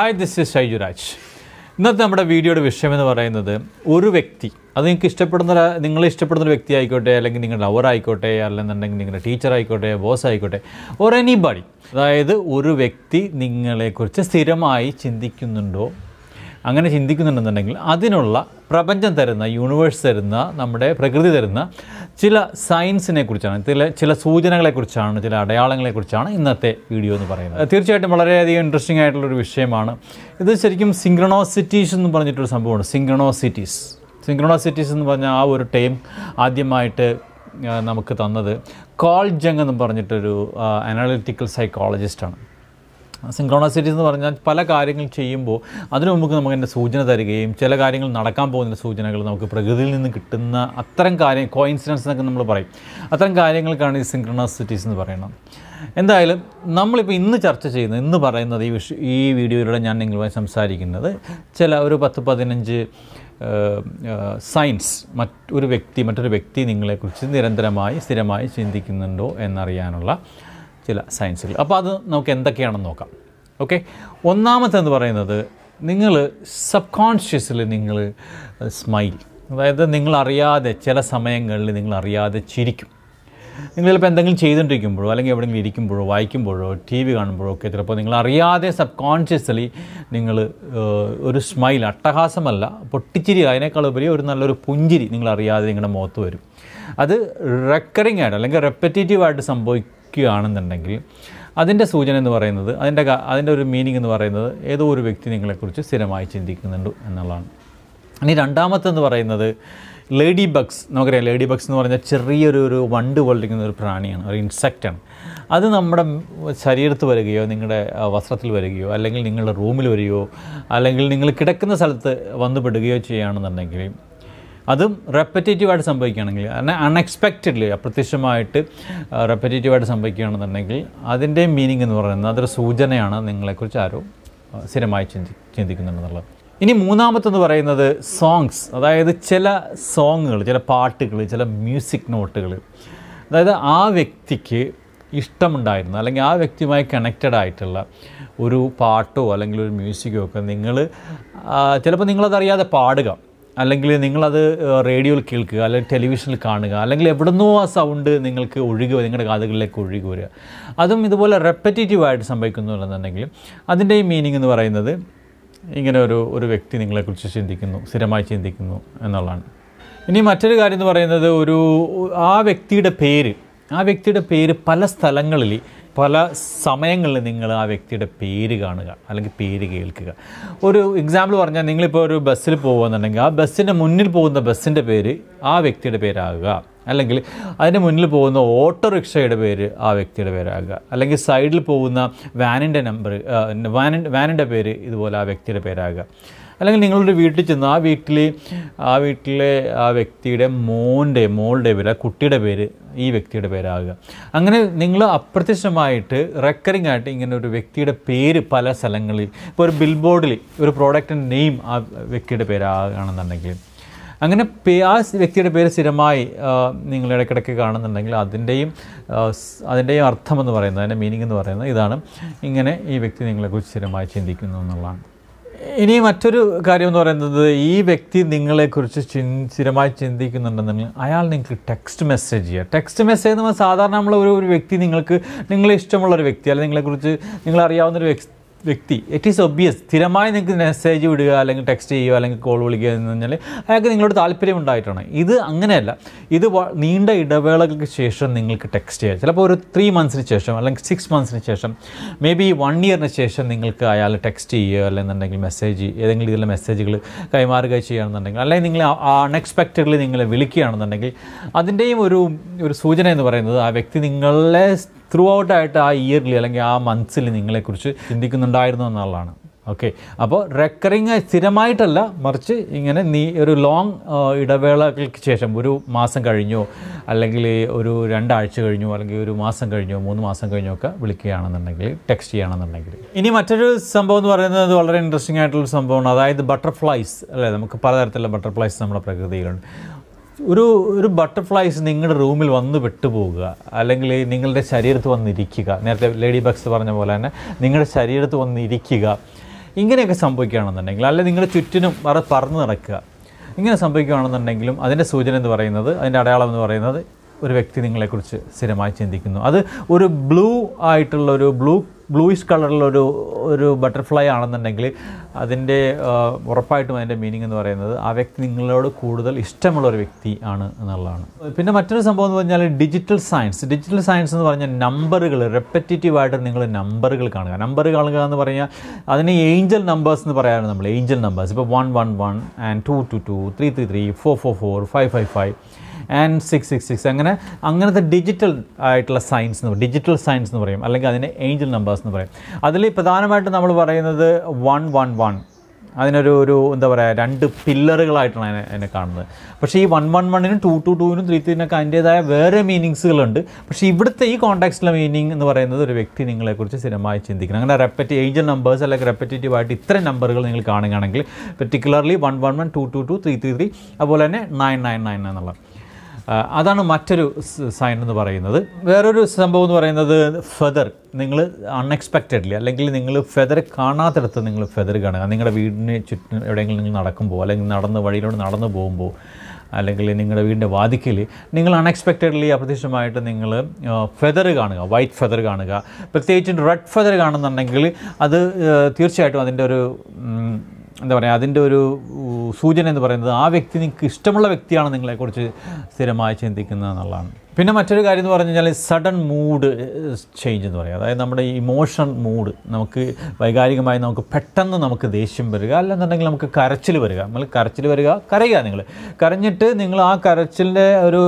hi this is ഷൈജുരാജ് ഇന്നത്തെ നമ്മുടെ വീഡിയോയുടെ വിഷയമെന്ന് പറയുന്നത് ഒരു വ്യക്തി അത് നിങ്ങൾക്ക് ഇഷ്ടപ്പെടുന്ന നിങ്ങളെ ഇഷ്ടപ്പെടുന്ന ഒരു വ്യക്തി ആയിക്കോട്ടെ അല്ലെങ്കിൽ നിങ്ങളുടെ ലവർ ആയിക്കോട്ടെ അല്ലെന്നുണ്ടെങ്കിൽ നിങ്ങളുടെ ടീച്ചർ ആയിക്കോട്ടെ ബോസ് ആയിക്കോട്ടെ ഓർ എനിബഡി അതായത് ഒരു വ്യക്തി നിങ്ങളെക്കുറിച്ച് സ്ഥിരമായി ചിന്തിക്കുന്നുണ്ടോ അങ്ങനെ ചിന്തിക്കുന്നുണ്ടെന്നുണ്ടെങ്കിൽ അതിനുള്ള പ്രപഞ്ചം തരുന്ന യൂണിവേഴ്സ് തരുന്ന നമ്മുടെ പ്രകൃതി തരുന്ന ചില സയൻസിനെ കുറിച്ചാണ് ചില ചില സൂചനകളെക്കുറിച്ചാണ് ചില അടയാളങ്ങളെക്കുറിച്ചാണ് ഇന്നത്തെ വീഡിയോ എന്ന് പറയുന്നത് തീർച്ചയായിട്ടും വളരെയധികം ഇൻട്രസ്റ്റിംഗ് ആയിട്ടുള്ളൊരു വിഷയമാണ് ഇത് ശരിക്കും സിംഗ്രണോസിറ്റീസ് എന്ന് പറഞ്ഞിട്ടൊരു സംഭവമാണ് സിംഗ്രണോസിറ്റീസ് സിംഗ്രണോസിറ്റീസ് എന്ന് പറഞ്ഞാൽ ആ ഒരു ടൈം ആദ്യമായിട്ട് നമുക്ക് തന്നത് കോൾ ജങ് എന്ന് പറഞ്ഞിട്ടൊരു അനാലിറ്റിക്കൽ സൈക്കോളജിസ്റ്റാണ് സിംഗ്രോണസിറ്റീസ് എന്ന് പറഞ്ഞാൽ പല കാര്യങ്ങൾ ചെയ്യുമ്പോൾ അതിനു മുമ്പ് നമുക്ക് എൻ്റെ സൂചന തരികയും ചില കാര്യങ്ങൾ നടക്കാൻ പോകുന്ന സൂചനകൾ നമുക്ക് പ്രകൃതിയിൽ നിന്ന് കിട്ടുന്ന അത്തരം കാര്യം കോയിൻസിഡൻസ് എന്നൊക്കെ നമ്മൾ പറയും അത്തരം കാര്യങ്ങൾക്കാണ് ഈ സിംഗ്രോണസിറ്റീസ് എന്ന് പറയുന്നത് എന്തായാലും നമ്മളിപ്പോൾ ഇന്ന് ചർച്ച ചെയ്യുന്നത് ഇന്ന് പറയുന്നത് ഈ വിഷ ഈ വീഡിയോയിലൂടെ ഞാൻ നിങ്ങളുമായി സംസാരിക്കുന്നത് ചില ഒരു പത്ത് പതിനഞ്ച് സയൻസ് മറ്റൊരു വ്യക്തി മറ്റൊരു വ്യക്തി നിങ്ങളെക്കുറിച്ച് നിരന്തരമായി സ്ഥിരമായി ചിന്തിക്കുന്നുണ്ടോ എന്നറിയാനുള്ള ചില സയൻസുകൾ അപ്പോൾ അത് നമുക്ക് എന്തൊക്കെയാണെന്ന് നോക്കാം ഓക്കെ ഒന്നാമത്തെന്ന് പറയുന്നത് നിങ്ങൾ സബ് കോൺഷ്യസിൽ നിങ്ങൾ സ്മൈൽ അതായത് നിങ്ങളറിയാതെ ചില സമയങ്ങളിൽ നിങ്ങളറിയാതെ ചിരിക്കും നിങ്ങൾ ചിലപ്പോൾ എന്തെങ്കിലും ചെയ്തുകൊണ്ടിരിക്കുമ്പോഴോ അല്ലെങ്കിൽ എവിടെയെങ്കിലും ഇരിക്കുമ്പോഴോ വായിക്കുമ്പോഴോ ടി വി കാണുമ്പോഴോ ഒക്കെ ചിലപ്പോൾ നിങ്ങൾ അറിയാതെ സബ് കോൺഷ്യസ്ലി നിങ്ങൾ ഒരു സ്മൈൽ അട്ടഹാസമല്ല പൊട്ടിച്ചിരി അതിനേക്കാൾ ഉപരി ഒരു നല്ലൊരു പുഞ്ചിരി നിങ്ങൾ അറിയാതെ നിങ്ങളുടെ മുഖത്ത് വരും അത് റെക്കറിങ് ആയിട്ട് അല്ലെങ്കിൽ റെപ്പറ്റേറ്റീവായിട്ട് സംഭവിക്കും ദുഃഖിക്കുകയാണെന്നുണ്ടെങ്കിൽ അതിൻ്റെ സൂചന എന്ന് പറയുന്നത് അതിൻ്റെ അതിൻ്റെ ഒരു മീനിങ് എന്ന് പറയുന്നത് ഏതോ ഒരു വ്യക്തി നിങ്ങളെക്കുറിച്ച് സ്ഥിരമായി ചിന്തിക്കുന്നുണ്ട് എന്നുള്ളതാണ് ഇനി രണ്ടാമത്തെന്ന് പറയുന്നത് ലേഡി ബഗ്സ് നമുക്കറിയാം ലേഡി ബഗ്സ് എന്ന് പറഞ്ഞാൽ ചെറിയൊരു ഒരു വണ്ട് പൊള്ളിക്കുന്ന ഒരു പ്രാണിയാണ് ഒരു ഇൻസെക്റ്റാണ് അത് നമ്മുടെ ശരീരത്ത് വരികയോ നിങ്ങളുടെ വസ്ത്രത്തിൽ വരികയോ അല്ലെങ്കിൽ നിങ്ങളുടെ റൂമിൽ വരികയോ അല്ലെങ്കിൽ നിങ്ങൾ കിടക്കുന്ന സ്ഥലത്ത് വന്നുപെടുകയോ ചെയ്യുകയാണെന്നുണ്ടെങ്കിൽ അതും റെപ്പറ്റേറ്റീവായിട്ട് സംഭവിക്കുകയാണെങ്കിൽ കാരണം അൺഎക്സ്പെക്റ്റഡ്ലി അപ്രത്യക്ഷമായിട്ട് റെപ്പറ്റേറ്റീവായിട്ട് സംഭവിക്കുകയാണെന്നുണ്ടെങ്കിൽ അതിൻ്റെ മീനിങ് എന്ന് പറയുന്നത് അതൊരു സൂചനയാണ് നിങ്ങളെക്കുറിച്ച് ആരോ സ്ഥിരമായി ചിന്തി ചിന്തിക്കുന്നുണ്ടെന്നുള്ളത് ഇനി മൂന്നാമത്തെന്ന് പറയുന്നത് സോങ്സ് അതായത് ചില സോങ്ങുകൾ ചില പാട്ടുകൾ ചില മ്യൂസിക് നോട്ടുകൾ അതായത് ആ വ്യക്തിക്ക് ഇഷ്ടമുണ്ടായിരുന്ന അല്ലെങ്കിൽ ആ വ്യക്തിയുമായി കണക്റ്റഡ് ആയിട്ടുള്ള ഒരു പാട്ടോ അല്ലെങ്കിൽ ഒരു മ്യൂസിക്കോ ഒക്കെ നിങ്ങൾ ചിലപ്പോൾ നിങ്ങളതറിയാതെ പാടുക അല്ലെങ്കിൽ നിങ്ങളത് റേഡിയോയിൽ കേൾക്കുക അല്ലെങ്കിൽ ടെലിവിഷനിൽ കാണുക അല്ലെങ്കിൽ എവിടുന്നോ ആ സൗണ്ട് നിങ്ങൾക്ക് ഒഴുകി നിങ്ങളുടെ കാതുകളിലേക്ക് ഒഴുകി വരിക അതും ഇതുപോലെ റെപ്പറ്റേറ്റീവായിട്ട് സംഭവിക്കുന്നുണ്ടെന്നുണ്ടെങ്കിൽ അതിൻ്റെ ഈ മീനിങ് എന്ന് പറയുന്നത് ഇങ്ങനെ ഒരു ഒരു വ്യക്തി നിങ്ങളെക്കുറിച്ച് ചിന്തിക്കുന്നു സ്ഥിരമായി ചിന്തിക്കുന്നു എന്നുള്ളതാണ് ഇനി മറ്റൊരു കാര്യം എന്ന് പറയുന്നത് ഒരു ആ വ്യക്തിയുടെ പേര് ആ വ്യക്തിയുടെ പേര് പല സ്ഥലങ്ങളിൽ പല സമയങ്ങളിൽ നിങ്ങൾ ആ വ്യക്തിയുടെ പേര് കാണുക അല്ലെങ്കിൽ പേര് കേൾക്കുക ഒരു എക്സാമ്പിൾ പറഞ്ഞാൽ നിങ്ങളിപ്പോൾ ഒരു ബസ്സിൽ പോകുന്നുണ്ടെങ്കിൽ ആ ബസ്സിൻ്റെ മുന്നിൽ പോകുന്ന ബസ്സിൻ്റെ പേര് ആ വ്യക്തിയുടെ പേരാകുക അല്ലെങ്കിൽ അതിന് മുന്നിൽ പോകുന്ന ഓട്ടോറിക്ഷയുടെ പേര് ആ വ്യക്തിയുടെ പേരാകുക അല്ലെങ്കിൽ സൈഡിൽ പോകുന്ന വാനിൻ്റെ നമ്പർ വാനിൻ്റെ വാനിൻ്റെ പേര് ഇതുപോലെ ആ വ്യക്തിയുടെ പേരാകുക അല്ലെങ്കിൽ നിങ്ങളുടെ വീട്ടിൽ ചെന്ന് ആ വീട്ടിൽ ആ വീട്ടിലെ ആ വ്യക്തിയുടെ മോൻ്റെ മോളുടെ പേര് ആ കുട്ടിയുടെ പേര് ഈ വ്യക്തിയുടെ പേരാകുക അങ്ങനെ നിങ്ങൾ അപ്രത്യക്ഷമായിട്ട് റെക്കറിംഗ് ആയിട്ട് ഇങ്ങനെ ഒരു വ്യക്തിയുടെ പേര് പല സ്ഥലങ്ങളിൽ ഇപ്പോൾ ഒരു ബിൽ ബോർഡിൽ ഒരു പ്രോഡക്റ്റിൻ്റെ നെയിം ആ വ്യക്തിയുടെ പേരാകുകയാണെന്നുണ്ടെങ്കിൽ അങ്ങനെ ആ വ്യക്തിയുടെ പേര് സ്ഥിരമായി നിങ്ങൾ ഇടയ്ക്കിടയ്ക്ക് കാണുന്നുണ്ടെങ്കിൽ അതിൻ്റെയും അതിൻ്റെയും അർത്ഥമെന്ന് പറയുന്നത് അതിൻ്റെ മീനിങ് എന്ന് പറയുന്നത് ഇതാണ് ഇങ്ങനെ ഈ വ്യക്തി നിങ്ങളെക്കുറിച്ച് സ്ഥിരമായി ചിന്തിക്കുന്നു എന്നുള്ളതാണ് ഇനി മറ്റൊരു കാര്യം എന്ന് പറയുന്നത് ഈ വ്യക്തി നിങ്ങളെക്കുറിച്ച് ചിൻ സ്ഥിരമായി ചിന്തിക്കുന്നുണ്ടെന്നുണ്ടെങ്കിൽ അയാൾ നിങ്ങൾക്ക് ടെക്സ്റ്റ് മെസ്സേജ് ചെയ്യുക ടെക്സ്റ്റ് മെസ്സേജ് എന്ന് പറഞ്ഞാൽ സാധാരണ നമ്മൾ ഒരു ഒരു വ്യക്തി നിങ്ങൾക്ക് നിങ്ങളെ ഇഷ്ടമുള്ള ഒരു വ്യക്തി അല്ലെങ്കിൽ നിങ്ങളെക്കുറിച്ച് നിങ്ങളറിയാവുന്ന ഒരു വ്യക്തി വ്യക്തി ഇറ്റ് ഈസ് ഒബ്വിയസ് സ്ഥിരമായി നിങ്ങൾക്ക് മെസ്സേജ് വിടുക അല്ലെങ്കിൽ ടെക്സ്റ്റ് ചെയ്യുക അല്ലെങ്കിൽ കോൾ വിളിക്കുക എന്ന് പറഞ്ഞാൽ അയാൾക്ക് നിങ്ങളോട് താല്പര്യം ഉണ്ടായിട്ടാണ് ഇത് അങ്ങനെയല്ല ഇത് നീണ്ട ഇടവേളകൾക്ക് ശേഷം നിങ്ങൾക്ക് ടെക്സ്റ്റ് ചെയ്യാം ചിലപ്പോൾ ഒരു ത്രീ മന്ത്സിന് ശേഷം അല്ലെങ്കിൽ സിക്സ് മന്ത്സിന് ശേഷം മേ ബി വൺ ഇയറിന് ശേഷം നിങ്ങൾക്ക് അയാൾ ടെക്സ്റ്റ് ചെയ്യുക അല്ലെന്നുണ്ടെങ്കിൽ മെസ്സേജ് ഏതെങ്കിലും രീതിയിലുള്ള മെസ്സേജുകൾ കൈമാറുക ചെയ്യുകയാണെന്നുണ്ടെങ്കിൽ അല്ലെങ്കിൽ നിങ്ങൾ അൺഎക്സ്പെക്റ്റഡ്ലി നിങ്ങളെ വിളിക്കുകയാണെന്നുണ്ടെങ്കിൽ അതിൻ്റെയും ഒരു ഒരു സൂചന എന്ന് പറയുന്നത് ആ വ്യക്തി നിങ്ങളെ ത്രൂ ആയിട്ട് ആ ഇയറിൽ അല്ലെങ്കിൽ ആ മന്ത്സിൽ നിങ്ങളെക്കുറിച്ച് ചിന്തിക്കുന്നുണ്ടായിരുന്നു എന്നുള്ളതാണ് ഓക്കെ അപ്പോൾ റെക്കറിങ് സ്ഥിരമായിട്ടല്ല മറിച്ച് ഇങ്ങനെ നീ ഒരു ലോങ് ഇടവേളകൾക്ക് ശേഷം ഒരു മാസം കഴിഞ്ഞോ അല്ലെങ്കിൽ ഒരു രണ്ടാഴ്ച കഴിഞ്ഞോ അല്ലെങ്കിൽ ഒരു മാസം കഴിഞ്ഞോ മൂന്ന് മാസം കഴിഞ്ഞോ ഒക്കെ വിളിക്കുകയാണെന്നുണ്ടെങ്കിൽ ടെക്സ്റ്റ് ചെയ്യുകയാണെന്നുണ്ടെങ്കിൽ ഇനി മറ്റൊരു സംഭവം എന്ന് പറയുന്നത് വളരെ ഇൻട്രസ്റ്റിംഗ് ആയിട്ടുള്ള സംഭവമാണ് അതായത് ബട്ടർഫ്ലൈസ് അല്ലേ നമുക്ക് പലതരത്തിലുള്ള ബട്ടർഫ്ലൈസ് നമ്മുടെ പ്രകൃതിയിലുണ്ട് ഒരു ഒരു ബട്ടർഫ്ലൈസ് നിങ്ങളുടെ റൂമിൽ വന്ന് വിട്ടുപോകുക അല്ലെങ്കിൽ നിങ്ങളുടെ ശരീരത്ത് വന്നിരിക്കുക നേരത്തെ ലേഡി ബക്സ് പറഞ്ഞ പോലെ തന്നെ നിങ്ങളുടെ ശരീരത്ത് വന്നിരിക്കുക ഇങ്ങനെയൊക്കെ സംഭവിക്കുകയാണെന്നുണ്ടെങ്കിൽ അല്ലെങ്കിൽ നിങ്ങളുടെ ചുറ്റിനും പറന്ന് നടക്കുക ഇങ്ങനെ സംഭവിക്കുകയാണെന്നുണ്ടെങ്കിലും അതിൻ്റെ സൂചന എന്ന് പറയുന്നത് അതിൻ്റെ അടയാളം എന്ന് പറയുന്നത് ഒരു വ്യക്തി നിങ്ങളെക്കുറിച്ച് സ്ഥിരമായി ചിന്തിക്കുന്നു അത് ഒരു ബ്ലൂ ആയിട്ടുള്ള ഒരു ബ്ലൂ ബ്ലൂയിഷ് കളറിലൊരു ഒരു ബട്ടർഫ്ലൈ ആണെന്നുണ്ടെങ്കിൽ അതിൻ്റെ ഉറപ്പായിട്ടും അതിൻ്റെ മീനിങ് എന്ന് പറയുന്നത് ആ വ്യക്തി നിങ്ങളോട് കൂടുതൽ ഇഷ്ടമുള്ള ഒരു വ്യക്തി ആണ് എന്നുള്ളതാണ് പിന്നെ മറ്റൊരു സംഭവം എന്ന് പറഞ്ഞാൽ ഡിജിറ്റൽ സയൻസ് ഡിജിറ്റൽ സയൻസ് എന്ന് പറഞ്ഞാൽ നമ്പറുകൾ റെപ്പറ്റേറ്റീവായിട്ട് നിങ്ങൾ നമ്പറുകൾ കാണുക നമ്പർ കാണുക എന്ന് പറഞ്ഞാൽ അതിനെ ഏഞ്ചൽ നമ്പേഴ്സ് എന്ന് പറയാറുണ്ട് നമ്മൾ ഏഞ്ചൽ നമ്പേഴ്സ് ഇപ്പോൾ one one one and two two two three three three four four four five five five and six six six അങ്ങനെ അങ്ങനത്തെ ഡിജിറ്റൽ ആയിട്ടുള്ള സയൻസ് എന്ന് പറയും ഡിജിറ്റൽ സയൻസ് എന്ന് പറയും അല്ലെങ്കിൽ അതിനെ ഏഞ്ചൽ നമ്പേഴ്സ് എന്ന് പറയും അതിൽ പ്രധാനമായിട്ട് നമ്മൾ പറയുന്നത് വൺ വൺ വൺ അതിനൊരു ഒരു എന്താ പറയുക രണ്ട് പില്ലറുകളായിട്ടാണ് അതിനെ കാണുന്നത് പക്ഷേ ഈ വൺ വൺ വണ്ണിനും ടു ടു ടുവിനും ത്രീ ത്രീനൊക്കെ അതിൻ്റേതായ വേറെ മീനിങ്സുകളുണ്ട് പക്ഷേ ഇവിടുത്തെ ഈ കോൺടാക്സ്റ്റിലെ മീനിങ് എന്ന് പറയുന്നത് ഒരു വ്യക്തി നിങ്ങളെക്കുറിച്ച് സ്ഥിരമായി ചിന്തിക്കണം അങ്ങനെ റെപ്പറ്റി ഏഞ്ചൽ നമ്പേഴ്സ് അല്ലെങ്കിൽ റെപ്പറ്റേറ്റീവ് ആയിട്ട് ഇത്രയും നമ്പറുകൾ നിങ്ങൾ കാണുകയാണെങ്കിൽ particularly one one one two two two three three three അതുപോലെ തന്നെ നയൻ നയൻ നയൻ എന്നുള്ളത് അതാണ് മറ്റൊരു സൈൻ എന്ന് പറയുന്നത് വേറൊരു സംഭവം എന്ന് പറയുന്നത് ഫെദർ നിങ്ങൾ അൺഎക്സ്പെക്റ്റഡ്ലി അല്ലെങ്കിൽ നിങ്ങൾ ഫെദർ കാണാത്തിടത്ത് നിങ്ങൾ ഫെദർ കാണുക നിങ്ങളുടെ വീടിന് ചുറ്റും എവിടെയെങ്കിലും നിങ്ങൾ നടക്കുമ്പോൾ അല്ലെങ്കിൽ നടന്ന് വഴിയിലൂടെ നടന്നു പോകുമ്പോൾ അല്ലെങ്കിൽ നിങ്ങളുടെ വീടിൻ്റെ വാതിക്കൽ നിങ്ങൾ അൺഎക്സ്പെക്റ്റഡ്ലി അപ്രതീക്ഷിതമായിട്ട് നിങ്ങൾ ഫെദർ കാണുക വൈറ്റ് ഫെദർ കാണുക പ്രത്യേകിച്ചും റെഡ് ഫെദർ കാണുന്നുണ്ടെങ്കിൽ അത് തീർച്ചയായിട്ടും അതിൻ്റെ ഒരു എന്താ പറയുക അതിൻ്റെ ഒരു സൂചന എന്ന് പറയുന്നത് ആ വ്യക്തി നിങ്ങൾക്ക് ഇഷ്ടമുള്ള വ്യക്തിയാണ് നിങ്ങളെക്കുറിച്ച് സ്ഥിരമായി ചിന്തിക്കുന്നത് എന്നുള്ളതാണ് പിന്നെ മറ്റൊരു കാര്യം എന്ന് പറഞ്ഞു കഴിഞ്ഞാൽ സഡൻ മൂഡ് ചേഞ്ച് എന്ന് പറയുക അതായത് നമ്മുടെ ഇമോഷൻ മൂഡ് നമുക്ക് വൈകാരികമായി നമുക്ക് പെട്ടെന്ന് നമുക്ക് ദേഷ്യം വരിക അല്ലെന്നുണ്ടെങ്കിൽ നമുക്ക് കരച്ചിൽ വരിക നമ്മൾ കരച്ചിൽ വരിക കരയുക നിങ്ങൾ കരഞ്ഞിട്ട് നിങ്ങൾ ആ കരച്ചിലിൻ്റെ ഒരു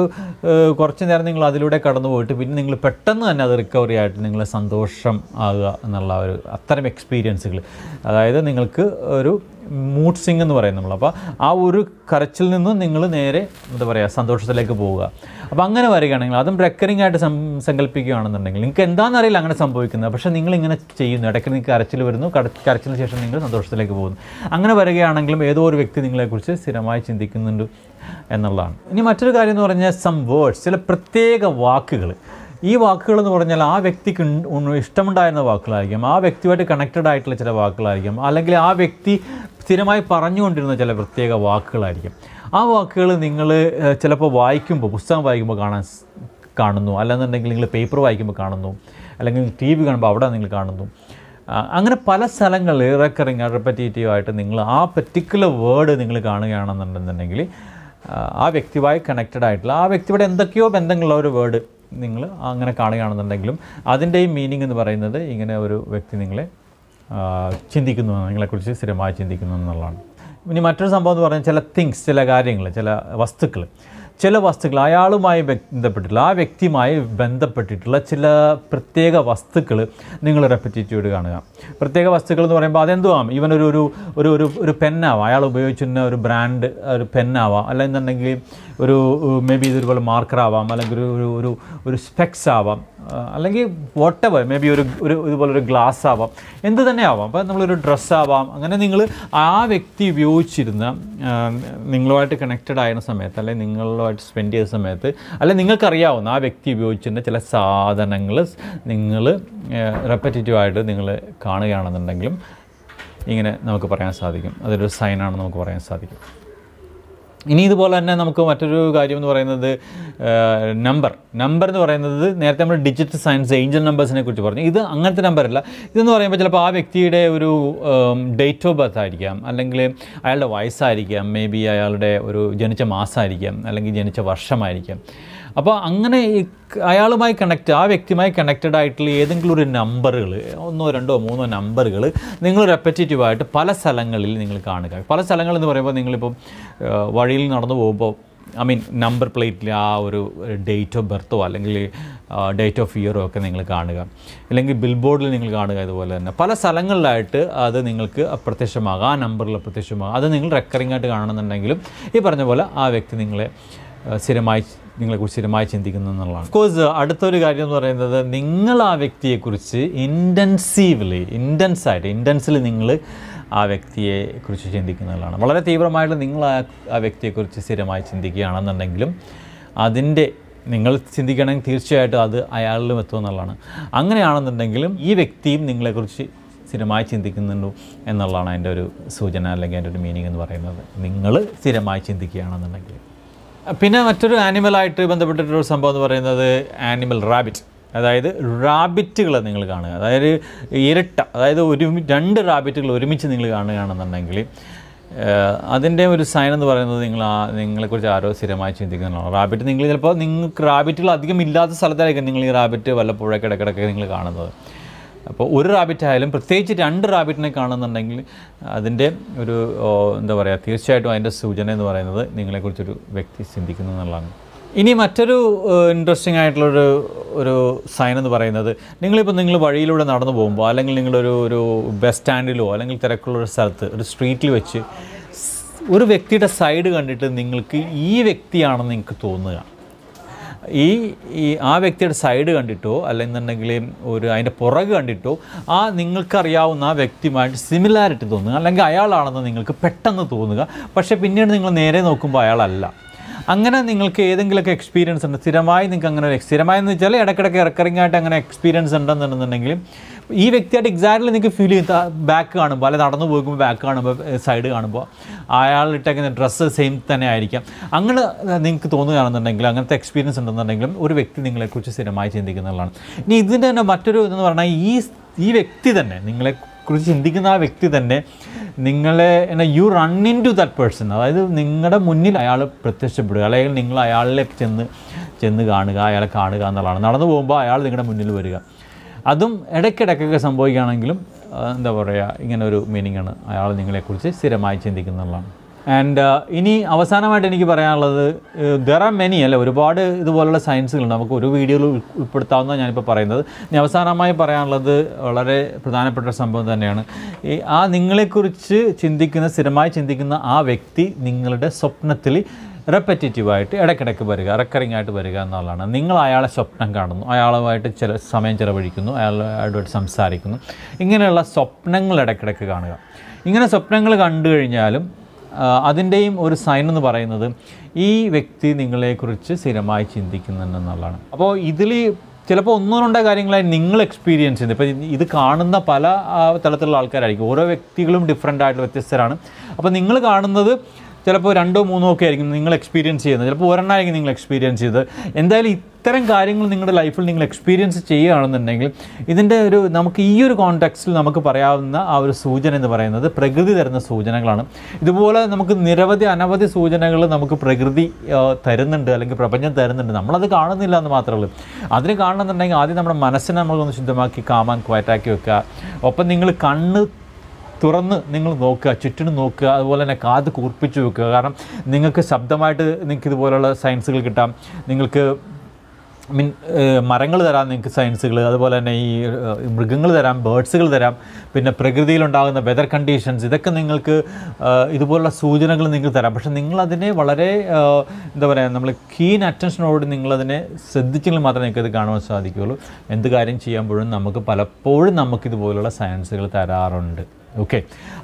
കുറച്ച് നേരം നിങ്ങൾ അതിലൂടെ കടന്നു പോയിട്ട് പിന്നെ നിങ്ങൾ പെട്ടെന്ന് തന്നെ അത് റിക്കവറി ആയിട്ട് നിങ്ങൾ സന്തോഷം ആകുക എന്നുള്ള ഒരു അത്തരം എക്സ്പീരിയൻസുകൾ അതായത് നിങ്ങൾക്ക് ഒരു മൂഡ് സിംഗ് എന്ന് പറയും നമ്മൾ അപ്പോൾ ആ ഒരു കരച്ചിൽ നിന്ന് നിങ്ങൾ നേരെ എന്താ പറയുക സന്തോഷത്തിലേക്ക് പോവുക അപ്പോൾ അങ്ങനെ വരികയാണെങ്കിൽ അതും റെക്കറിംഗ് ആയിട്ട് സങ്കല്പിക്കുകയാണെന്നുണ്ടെങ്കിൽ നിങ്ങൾക്ക് എന്താണെന്നറിയില്ല അങ്ങനെ സംഭവിക്കുന്നത് പക്ഷേ നിങ്ങൾ ഇങ്ങനെ ചെയ്യുന്നു ഇടയ്ക്ക് നിങ്ങൾക്ക് കരച്ചിൽ വരുന്നു കരച്ചിന് ശേഷം നിങ്ങൾ സന്തോഷത്തിലേക്ക് പോകുന്നു അങ്ങനെ വരികയാണെങ്കിലും ഏതോ ഒരു വ്യക്തി നിങ്ങളെക്കുറിച്ച് സ്ഥിരമായി ചിന്തിക്കുന്നുണ്ട് എന്നുള്ളതാണ് ഇനി മറ്റൊരു കാര്യം എന്ന് പറഞ്ഞാൽ സം വേർഡ്സ് ചില പ്രത്യേക വാക്കുകൾ ഈ വാക്കുകൾ എന്ന് പറഞ്ഞാൽ ആ വ്യക്തിക്ക് ഇഷ്ടമുണ്ടായിരുന്ന വാക്കുകളായിരിക്കും ആ വ്യക്തിയുമായിട്ട് കണക്റ്റഡ് ആയിട്ടുള്ള ചില വാക്കുകളായിരിക്കും അല്ലെങ്കിൽ ആ വ്യക്തി സ്ഥിരമായി പറഞ്ഞുകൊണ്ടിരുന്ന ചില പ്രത്യേക വാക്കുകളായിരിക്കും ആ വാക്കുകൾ നിങ്ങൾ ചിലപ്പോൾ വായിക്കുമ്പോൾ പുസ്തകം വായിക്കുമ്പോൾ കാണാൻ കാണുന്നു അല്ലാന്നുണ്ടെങ്കിൽ നിങ്ങൾ പേപ്പർ വായിക്കുമ്പോൾ കാണുന്നു അല്ലെങ്കിൽ ടി വി കാണുമ്പോൾ അവിടെ നിങ്ങൾ കാണുന്നു അങ്ങനെ പല സ്ഥലങ്ങളിൽ റെക്കറിങ് റെപ്പറ്റേറ്റീവ് ആയിട്ട് നിങ്ങൾ ആ പെർട്ടിക്കുലർ വേർഡ് നിങ്ങൾ കാണുകയാണെന്നുണ്ടെന്നുണ്ടെങ്കിൽ ആ വ്യക്തിയുമായി കണക്റ്റഡ് ആയിട്ടുള്ള ആ വ്യക്തിയുടെ എന്തൊക്കെയോ ബന്ധങ്ങളുള്ള ഒരു വേർഡ് നിങ്ങൾ അങ്ങനെ കാണുകയാണെന്നുണ്ടെങ്കിലും അതിൻ്റെയും മീനിങ് എന്ന് പറയുന്നത് ഇങ്ങനെ ഒരു വ്യക്തി നിങ്ങളെ ചിന്തിക്കുന്നു നിങ്ങളെക്കുറിച്ച് സ്ഥിരമായി ചിന്തിക്കുന്നു എന്നുള്ളതാണ് ഇനി മറ്റൊരു സംഭവം എന്ന് പറഞ്ഞാൽ ചില തിങ്സ് ചില കാര്യങ്ങൾ ചില വസ്തുക്കൾ ചില വസ്തുക്കൾ അയാളുമായി ബന്ധപ്പെട്ടിട്ടുള്ള ആ വ്യക്തിയുമായി ബന്ധപ്പെട്ടിട്ടുള്ള ചില പ്രത്യേക വസ്തുക്കൾ നിങ്ങൾ റെപ്പറ്റീറ്റീവ് കാണുക പ്രത്യേക വസ്തുക്കൾ എന്ന് പറയുമ്പോൾ അതെന്തുവാം ഇവൻ ഒരു ഒരു ഒരു ഒരു പെന്നാവാം അയാൾ ഉപയോഗിച്ചിരുന്ന ഒരു ബ്രാൻഡ് ഒരു പെന്നാവാം അല്ലെന്നുണ്ടെങ്കിൽ ഒരു മേ ബി ഇതൊരുപോലെ മാർക്കർ ആവാം അല്ലെങ്കിൽ ഒരു ഒരു ഒരു സ്പെക്സ് ആവാം അല്ലെങ്കിൽ വോട്ട് എവർ മേ ബി ഒരു ഒരു ഇതുപോലെ ഒരു ഗ്ലാസ് ആവാം എന്ത് തന്നെ ആവാം അപ്പോൾ നമ്മളൊരു ഡ്രസ്സ് ആവാം അങ്ങനെ നിങ്ങൾ ആ വ്യക്തി ഉപയോഗിച്ചിരുന്ന നിങ്ങളുമായിട്ട് കണക്റ്റഡ് ആയിരുന്ന സമയത്ത് അല്ലെങ്കിൽ നിങ്ങളുമായിട്ട് സ്പെൻഡ് ചെയ്ത സമയത്ത് അല്ലെങ്കിൽ നിങ്ങൾക്കറിയാവുന്ന ആ വ്യക്തി ഉപയോഗിച്ചിരുന്ന ചില സാധനങ്ങൾ നിങ്ങൾ റെപ്പറ്റേറ്റീവായിട്ട് നിങ്ങൾ കാണുകയാണെന്നുണ്ടെങ്കിലും ഇങ്ങനെ നമുക്ക് പറയാൻ സാധിക്കും അതൊരു സൈനാണെന്ന് നമുക്ക് പറയാൻ സാധിക്കും ഇനി ഇതുപോലെ തന്നെ നമുക്ക് മറ്റൊരു കാര്യം എന്ന് പറയുന്നത് നമ്പർ നമ്പർ എന്ന് പറയുന്നത് നേരത്തെ നമ്മൾ ഡിജിറ്റൽ സയൻസ് ഏഞ്ചൽ നമ്പേഴ്സിനെ കുറിച്ച് പറഞ്ഞു ഇത് അങ്ങനത്തെ നമ്പറല്ല ഇതെന്ന് പറയുമ്പോൾ ചിലപ്പോൾ ആ വ്യക്തിയുടെ ഒരു ഡേറ്റ് ഓഫ് ബർത്ത് ആയിരിക്കാം അല്ലെങ്കിൽ അയാളുടെ വയസ്സായിരിക്കാം മേ ബി അയാളുടെ ഒരു ജനിച്ച മാസമായിരിക്കാം അല്ലെങ്കിൽ ജനിച്ച വർഷമായിരിക്കാം അപ്പോൾ അങ്ങനെ അയാളുമായി കണക്റ്റ് ആ വ്യക്തിയുമായി കണക്റ്റഡ് ആയിട്ടുള്ള ഏതെങ്കിലും ഒരു നമ്പറുകൾ ഒന്നോ രണ്ടോ മൂന്നോ നമ്പറുകൾ നിങ്ങൾ റെപ്പറ്റേറ്റീവായിട്ട് പല സ്ഥലങ്ങളിൽ നിങ്ങൾ കാണുക പല സ്ഥലങ്ങൾ എന്ന് പറയുമ്പോൾ നിങ്ങളിപ്പം വഴിയിൽ നടന്നു പോകുമ്പോൾ ഐ മീൻ നമ്പർ പ്ലേറ്റിൽ ആ ഒരു ഡേറ്റ് ഓഫ് ബർത്തോ അല്ലെങ്കിൽ ഡേറ്റ് ഓഫ് ഇയറോ ഒക്കെ നിങ്ങൾ കാണുക അല്ലെങ്കിൽ ബിൽ ബോർഡിൽ നിങ്ങൾ കാണുക ഇതുപോലെ തന്നെ പല സ്ഥലങ്ങളിലായിട്ട് അത് നിങ്ങൾക്ക് അപ്രത്യക്ഷമാകും ആ നമ്പറിൽ അപ്രത്യക്ഷമാകും അത് നിങ്ങൾ റെക്കറിംഗ് ആയിട്ട് കാണണമെന്നുണ്ടെങ്കിലും ഈ പറഞ്ഞ പോലെ ആ വ്യക്തി നിങ്ങളെ സ്ഥിരമായി നിങ്ങളെക്കുറിച്ച് സ്ഥിരമായി ചിന്തിക്കുന്നു എന്നുള്ളതാണ് കോഴ്സ് അടുത്തൊരു കാര്യം എന്ന് പറയുന്നത് നിങ്ങൾ ആ വ്യക്തിയെക്കുറിച്ച് ഇൻറ്റൻസീവ്ലി ഇൻറ്റൻസായിട്ട് ഇൻറ്റൻസിൽ നിങ്ങൾ ആ വ്യക്തിയെക്കുറിച്ച് ചിന്തിക്കുന്നതാണ് വളരെ തീവ്രമായിട്ട് നിങ്ങൾ ആ ആ വ്യക്തിയെക്കുറിച്ച് സ്ഥിരമായി ചിന്തിക്കുകയാണെന്നുണ്ടെങ്കിലും അതിൻ്റെ നിങ്ങൾ ചിന്തിക്കണമെങ്കിൽ തീർച്ചയായിട്ടും അത് അയാളിലും എത്തുമെന്നുള്ളതാണ് അങ്ങനെയാണെന്നുണ്ടെങ്കിലും ഈ വ്യക്തിയും നിങ്ങളെക്കുറിച്ച് സ്ഥിരമായി ചിന്തിക്കുന്നുണ്ട് എന്നുള്ളതാണ് അതിൻ്റെ ഒരു സൂചന അല്ലെങ്കിൽ അതിൻ്റെ ഒരു മീനിങ് എന്ന് പറയുന്നത് നിങ്ങൾ സ്ഥിരമായി ചിന്തിക്കുകയാണെന്നുണ്ടെങ്കിൽ പിന്നെ മറ്റൊരു ആനിമലായിട്ട് ബന്ധപ്പെട്ടിട്ടൊരു സംഭവം എന്ന് പറയുന്നത് ആനിമൽ റാബിറ്റ് അതായത് റാബിറ്റുകളെ നിങ്ങൾ കാണുക അതായത് ഇരട്ട അതായത് ഒരു രണ്ട് റാബിറ്റുകൾ ഒരുമിച്ച് നിങ്ങൾ കാണുകയാണെന്നുണ്ടെങ്കിൽ അതിൻ്റെ ഒരു സൈൻ എന്ന് പറയുന്നത് നിങ്ങൾ ആ നിങ്ങളെക്കുറിച്ച് ആരോ സ്ഥിരമായി ചിന്തിക്കുന്നതാണ് റാബിറ്റ് നിങ്ങൾ ചിലപ്പോൾ നിങ്ങൾക്ക് റാബിറ്റുകൾ അധികം ഇല്ലാത്ത സ്ഥലത്തായിരിക്കും നിങ്ങൾ ഈ റാബിറ്റ് വല്ലപ്പോഴൊക്കെ ഇടയ്ക്കിടയ്ക്ക് നിങ്ങൾ കാണുന്നത് അപ്പോൾ ഒരു റാബിറ്റ് ആയാലും പ്രത്യേകിച്ച് രണ്ട് റാബിറ്റിനെ കാണുന്നുണ്ടെങ്കിൽ അതിൻ്റെ ഒരു എന്താ പറയുക തീർച്ചയായിട്ടും അതിൻ്റെ സൂചന എന്ന് പറയുന്നത് നിങ്ങളെക്കുറിച്ചൊരു വ്യക്തി ചിന്തിക്കുന്നു എന്നുള്ളതാണ് ഇനി മറ്റൊരു ഇൻട്രസ്റ്റിംഗ് ആയിട്ടുള്ളൊരു ഒരു സൈൻ എന്ന് പറയുന്നത് നിങ്ങളിപ്പോൾ നിങ്ങൾ വഴിയിലൂടെ നടന്നു പോകുമ്പോൾ അല്ലെങ്കിൽ നിങ്ങളൊരു ഒരു ബസ് സ്റ്റാൻഡിലോ അല്ലെങ്കിൽ തിരക്കുള്ള ഒരു സ്ഥലത്ത് ഒരു സ്ട്രീറ്റിൽ വെച്ച് ഒരു വ്യക്തിയുടെ സൈഡ് കണ്ടിട്ട് നിങ്ങൾക്ക് ഈ വ്യക്തിയാണെന്ന് നിങ്ങൾക്ക് തോന്നുക ഈ ഈ ആ വ്യക്തിയുടെ സൈഡ് കണ്ടിട്ടോ അല്ലെന്നുണ്ടെങ്കിൽ ഒരു അതിൻ്റെ പുറക് കണ്ടിട്ടോ ആ നിങ്ങൾക്കറിയാവുന്ന ആ വ്യക്തിയുമായിട്ട് സിമിലാരിറ്റി തോന്നുക അല്ലെങ്കിൽ അയാളാണെന്ന് നിങ്ങൾക്ക് പെട്ടെന്ന് തോന്നുക പക്ഷേ പിന്നീട് നിങ്ങൾ നേരെ നോക്കുമ്പോൾ അയാളല്ല അങ്ങനെ നിങ്ങൾക്ക് ഏതെങ്കിലുമൊക്കെ എക്സ്പീരിയൻസ് ഉണ്ട് സ്ഥിരമായി നിങ്ങൾക്ക് അങ്ങനെ ഒരു സ്ഥിരമായി എന്ന് വെച്ചാൽ ഇടയ്ക്കിടയ്ക്ക് ഇറക്കറിംഗ് ആയിട്ട് അങ്ങനെ എക്സ്പീരിയൻസ് ഉണ്ടെന്നുണ്ടെന്നുണ്ടെങ്കിലും ഈ വ്യക്തിയായിട്ട് എക്സാക്ട്ലി നിങ്ങൾക്ക് ഫീൽ ചെയ്യും ബാക്ക് കാണുമ്പോൾ അല്ലെങ്കിൽ നടന്നു പോകുമ്പോൾ ബാക്ക് കാണുമ്പോൾ സൈഡ് കാണുമ്പോൾ അയാൾ ഡ്രസ്സ് സെയിം തന്നെ ആയിരിക്കാം അങ്ങനെ നിങ്ങൾക്ക് തോന്നുകയാണെന്നുണ്ടെങ്കിൽ അങ്ങനത്തെ എക്സ്പീരിയൻസ് ഉണ്ടെന്നുണ്ടെങ്കിലും ഒരു വ്യക്തി നിങ്ങളെക്കുറിച്ച് സ്ഥിരമായി ചിന്തിക്കുന്നതാണ് ഇനി ഇതിൻ്റെ തന്നെ മറ്റൊരു ഇതെന്ന് പറഞ്ഞാൽ ഈ ഈ വ്യക്തി തന്നെ നിങ്ങളെ കുറിച്ച് ചിന്തിക്കുന്ന ആ വ്യക്തി തന്നെ നിങ്ങളെ എന്നാ you run into that person അതായത് നിങ്ങളുടെ മുന്നിൽ അയാൾ പ്രത്യക്ഷപ്പെടുക അല്ലെങ്കിൽ നിങ്ങൾ അയാളെ ചെന്ന് ചെന്ന് കാണുക അയാളെ കാണുക എന്നുള്ളതാണ് നടന്നു പോകുമ്പോൾ അയാൾ നിങ്ങളുടെ മുന്നിൽ വരിക അതും ഇടയ്ക്കിടയ്ക്കൊക്കെ സംഭവിക്കുകയാണെങ്കിലും എന്താ പറയുക ഇങ്ങനെ ഒരു മീനിങ്ങാണ് അയാൾ നിങ്ങളെക്കുറിച്ച് സ്ഥിരമായി ചിന്തിക്കുന്നുള്ളതാണ് ആൻഡ് uh, ഇനി അവസാനമായിട്ട് എനിക്ക് പറയാനുള്ളത് ദർ ആർ മെനി അല്ല ഒരുപാട് ഇതുപോലുള്ള സയൻസുകളുണ്ട് നമുക്ക് ഒരു വീഡിയോയിൽ ഉൾപ്പെടുത്താവുന്ന ഞാനിപ്പോൾ പറയുന്നത് ഇനി അവസാനമായി പറയാനുള്ളത് വളരെ പ്രധാനപ്പെട്ട ഒരു സംഭവം തന്നെയാണ് ഈ ആ നിങ്ങളെക്കുറിച്ച് ചിന്തിക്കുന്ന സ്ഥിരമായി ചിന്തിക്കുന്ന ആ വ്യക്തി നിങ്ങളുടെ സ്വപ്നത്തിൽ റെപ്പറ്റേറ്റീവായിട്ട് ഇടയ്ക്കിടയ്ക്ക് വരിക റെക്കറിംഗ് ആയിട്ട് വരിക എന്നുള്ളതാണ് നിങ്ങൾ അയാളെ സ്വപ്നം കാണുന്നു അയാളുമായിട്ട് ചില സമയം ചിലവഴിക്കുന്നു അയാളുമായിട്ട് സംസാരിക്കുന്നു ഇങ്ങനെയുള്ള സ്വപ്നങ്ങൾ ഇടയ്ക്കിടയ്ക്ക് കാണുക ഇങ്ങനെ സ്വപ്നങ്ങൾ കണ്ടു കഴിഞ്ഞാലും അതിൻ്റെയും ഒരു സൈൻ എന്ന് പറയുന്നത് ഈ വ്യക്തി നിങ്ങളെക്കുറിച്ച് സ്ഥിരമായി ചിന്തിക്കുന്നുണ്ടെന്നുള്ളതാണ് അപ്പോൾ ഇതിൽ ചിലപ്പോൾ ഒന്നോ രണ്ടോ കാര്യങ്ങളായി നിങ്ങൾ എക്സ്പീരിയൻസ് ചെയ്യുന്നത് ഇപ്പം ഇത് കാണുന്ന പല തലത്തിലുള്ള ആൾക്കാരായിരിക്കും ഓരോ വ്യക്തികളും ഡിഫറെൻ്റ് ആയിട്ടുള്ള വ്യത്യസ്തരാണ് അപ്പോൾ നിങ്ങൾ കാണുന്നത് ചിലപ്പോൾ രണ്ടോ മൂന്നോ ഒക്കെ ആയിരിക്കും നിങ്ങൾ എക്സ്പീരിയൻസ് ചെയ്യുന്നത് ചിലപ്പോൾ ഒരെണ്ണമായിരിക്കും നിങ്ങൾ എക്സ്പീരിയൻസ് ചെയ്ത് എന്തായാലും ഇത്തരം കാര്യങ്ങൾ നിങ്ങളുടെ ലൈഫിൽ നിങ്ങൾ എക്സ്പീരിയൻസ് ചെയ്യുകയാണെന്നുണ്ടെങ്കിൽ ഇതിൻ്റെ ഒരു നമുക്ക് ഈ ഒരു കോൺടാക്സ്റ്റിൽ നമുക്ക് പറയാവുന്ന ആ ഒരു സൂചന എന്ന് പറയുന്നത് പ്രകൃതി തരുന്ന സൂചനകളാണ് ഇതുപോലെ നമുക്ക് നിരവധി അനവധി സൂചനകൾ നമുക്ക് പ്രകൃതി തരുന്നുണ്ട് അല്ലെങ്കിൽ പ്രപഞ്ചം തരുന്നുണ്ട് നമ്മളത് കാണുന്നില്ല എന്ന് മാത്രമേ ഉള്ളൂ അതിന് കാണണമെന്നുണ്ടെങ്കിൽ ആദ്യം നമ്മുടെ മനസ്സിനെ നമ്മളൊന്ന് ശുദ്ധമാക്കി കാമാൻ ക്വയറ്റാക്കി വെക്കുക ഒപ്പം നിങ്ങൾ കണ്ണ് തുറന്ന് നിങ്ങൾ നോക്കുക ചുറ്റിനും നോക്കുക അതുപോലെ തന്നെ കാത് കൂർപ്പിച്ച് വെക്കുക കാരണം നിങ്ങൾക്ക് ശബ്ദമായിട്ട് നിങ്ങൾക്ക് ഇതുപോലുള്ള സയൻസുകൾ കിട്ടാം നിങ്ങൾക്ക് മീൻ മരങ്ങൾ തരാം നിങ്ങൾക്ക് സയൻസുകൾ അതുപോലെ തന്നെ ഈ മൃഗങ്ങൾ തരാം ബേഡ്സുകൾ തരാം പിന്നെ പ്രകൃതിയിലുണ്ടാകുന്ന വെതർ കണ്ടീഷൻസ് ഇതൊക്കെ നിങ്ങൾക്ക് ഇതുപോലുള്ള സൂചനകൾ നിങ്ങൾ തരാം പക്ഷേ നിങ്ങളതിനെ വളരെ എന്താ പറയുക നമ്മൾ കീൻ അറ്റൻഷനോട് നിങ്ങളതിനെ ശ്രദ്ധിച്ചെങ്കിൽ മാത്രമേ നിങ്ങൾക്കത് കാണുവാൻ സാധിക്കുകയുള്ളൂ എന്ത് കാര്യം ചെയ്യുമ്പോഴും നമുക്ക് പലപ്പോഴും നമുക്കിതുപോലുള്ള സയൻസുകൾ തരാറുണ്ട് ഓക്കെ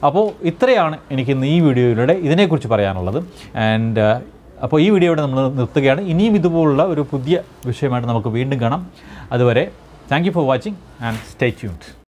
അപ്പോൾ ഇത്രയാണ് എനിക്ക് ഇന്ന് ഈ വീഡിയോയിലൂടെ ഇതിനെക്കുറിച്ച് പറയാനുള്ളത് ആൻഡ് uh, അപ്പോൾ ഈ വീഡിയോ ഇവിടെ നമ്മൾ നിർത്തുകയാണ് ഇനിയും ഇതുപോലുള്ള ഒരു പുതിയ വിഷയമായിട്ട് നമുക്ക് വീണ്ടും കാണാം അതുവരെ thank you for watching and stay tuned